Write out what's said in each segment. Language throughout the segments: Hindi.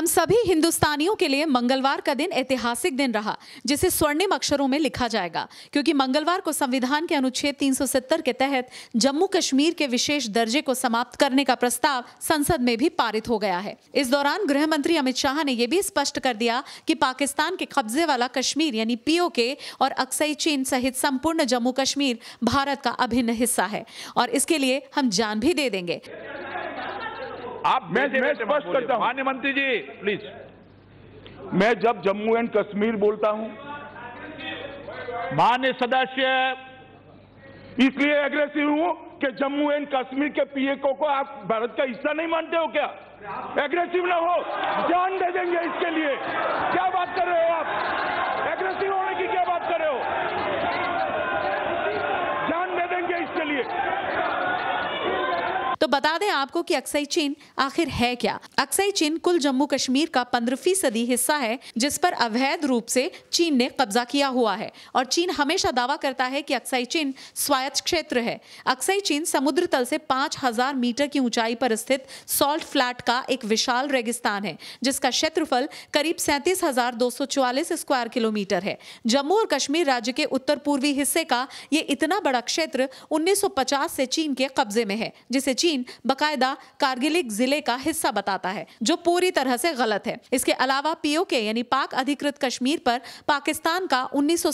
हम सभी हिंदुस्तानियों के लिए मंगलवार का दिन ऐतिहासिक दिन रहा जिसे स्वर्णिम अक्षरों में लिखा जाएगा क्योंकि मंगलवार को संविधान के अनुच्छेद 370 के तहत जम्मू कश्मीर के विशेष दर्जे को समाप्त करने का प्रस्ताव संसद में भी पारित हो गया है इस दौरान गृह मंत्री अमित शाह ने यह भी स्पष्ट कर दिया कि पाकिस्तान के कब्जे वाला कश्मीर यानी पीओके और अक्सई चीन सहित संपूर्ण जम्मू कश्मीर भारत का अभिन्न हिस्सा है और इसके लिए हम जान भी दे देंगे आप मैं मैं स्पष्ट करता हूं मान्य मंत्री जी प्लीज मैं जब जम्मू एंड कश्मीर बोलता हूं मान्य सदस्य इसलिए एग्रेसिव हूं कि जम्मू एंड कश्मीर के पीएको को आप भारत का हिस्सा नहीं मानते हो क्या एग्रेसिव ना हो जान दे देंगे इसके लिए क्या बात कर रहे हो बता दें आपको कि अक्साई चीन आखिर है क्या अक्साई चीन कुल जम्मू कश्मीर का पंद्रह सदी हिस्सा है जिस पर अवैध रूप से चीन ने कब्जा किया हुआ है और चीन हमेशा दावा करता है कि अक्साई चीन स्वायत्त क्षेत्र है अक्साई चीन समुद्र तल से 5000 मीटर की ऊंचाई पर स्थित सॉल्ट फ्लैट का एक विशाल रेगिस्तान है जिसका क्षेत्रफल करीब सैंतीस स्क्वायर किलोमीटर है जम्मू और कश्मीर राज्य के उत्तर पूर्वी हिस्से का ये इतना बड़ा क्षेत्र 1950 से चीन के कब्जे में है जिसे चीन जमीन बाकायदा कारगिलिक जिले का हिस्सा बताता है जो पूरी तरह से गलत है इसके अलावा पीओके यानी पाक अधिकृत कश्मीर पर पाकिस्तान का उन्नीस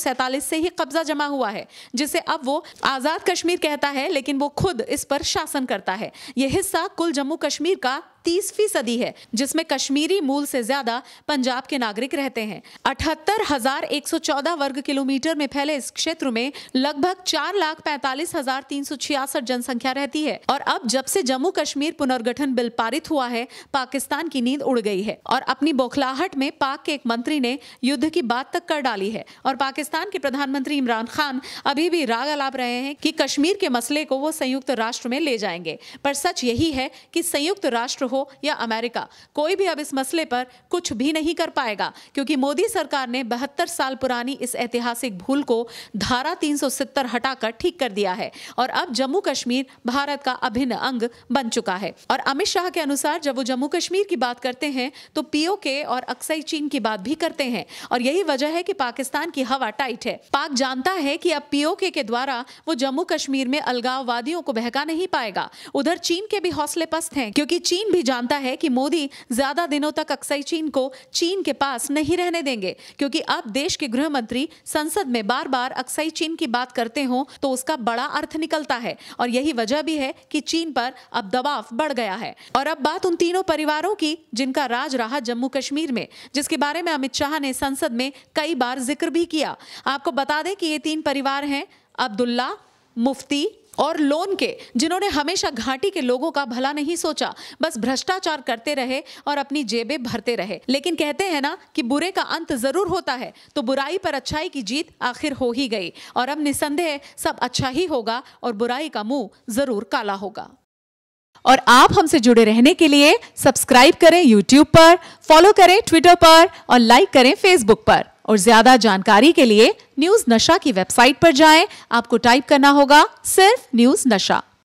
से ही कब्जा जमा हुआ है जिसे अब वो आजाद कश्मीर कहता है लेकिन वो खुद इस पर शासन करता है यह हिस्सा कुल जम्मू कश्मीर का तीस फीसदी है जिसमें कश्मीरी मूल से ज्यादा पंजाब के नागरिक रहते हैं अठहत्तर हजार एक सौ चौदह वर्ग किलोमीटर में फैले इस क्षेत्र में लगभग चार लाख पैंतालीस हजार तीन सौ छियासठ जनसंख्या रहती है और अब जब से जम्मू कश्मीर पुनर्गठन बिल पारित हुआ है पाकिस्तान की नींद उड़ गई है और अपनी बौखलाहट में पाक के एक मंत्री ने युद्ध की बात तक कर डाली है और पाकिस्तान के प्रधानमंत्री इमरान खान अभी भी राग अलाप रहे हैं कि कश्मीर के मसले को वो संयुक्त राष्ट्र में ले जाएंगे पर सच यही है कि संयुक्त राष्ट्र हो या अमेरिका कोई भी अब इस मसले पर कुछ भी नहीं कर पाएगा क्योंकि मोदी सरकार ने बहत्तर साल पुरानी इस ऐतिहासिक भूल को धारा तीन हटाकर ठीक कर दिया है और अब जम्मू कश्मीर भारत का अभिन्न अंग बन चुका है और अमित शाह के अनुसार जब वो जम्मू कश्मीर की बात करते हैं तो पीओके और अक्सई चीन की बात भी करते हैं और यही वजह है कि पाकिस्तान की हवा टाइट है पाक जानता है कि अब पीओके के द्वारा वो जम्मू कश्मीर में अलगाववादियों को बहका नहीं पाएगा उधर चीन के भी हौसले पस्त हैं क्योंकि चीन भी जानता है कि मोदी ज्यादा दिनों तक अक्सई चीन को चीन के पास नहीं रहने देंगे क्योंकि अब देश के गृह मंत्री संसद में बार बार अक्सई चीन की बात करते हो तो उसका बड़ा अर्थ निकलता है और यही वजह भी है कि चीन पर अब दबाव बढ़ गया है और अब बात उन तीनों परिवारों की जिनका राज रहा जम्मू कश्मीर में जिसके बारे में अमित शाह ने संसद में कई बार जिक्र भी किया आपको बता दें कि ये तीन परिवार हैं अब्दुल्ला मुफ्ती और लोन के जिन्होंने हमेशा घाटी के लोगों का भला नहीं सोचा बस भ्रष्टाचार करते रहे और अपनी जेबें भरते रहे लेकिन कहते हैं ना कि बुरे का अंत जरूर होता है तो बुराई पर अच्छाई की जीत आखिर हो ही गई और अब निसंदेह सब अच्छा ही होगा और बुराई का मुंह जरूर काला होगा और आप हमसे जुड़े रहने के लिए सब्सक्राइब करें यूट्यूब पर फॉलो करें ट्विटर पर और लाइक करें फेसबुक पर और ज्यादा जानकारी के लिए न्यूज नशा की वेबसाइट पर जाएं आपको टाइप करना होगा सिर्फ न्यूज नशा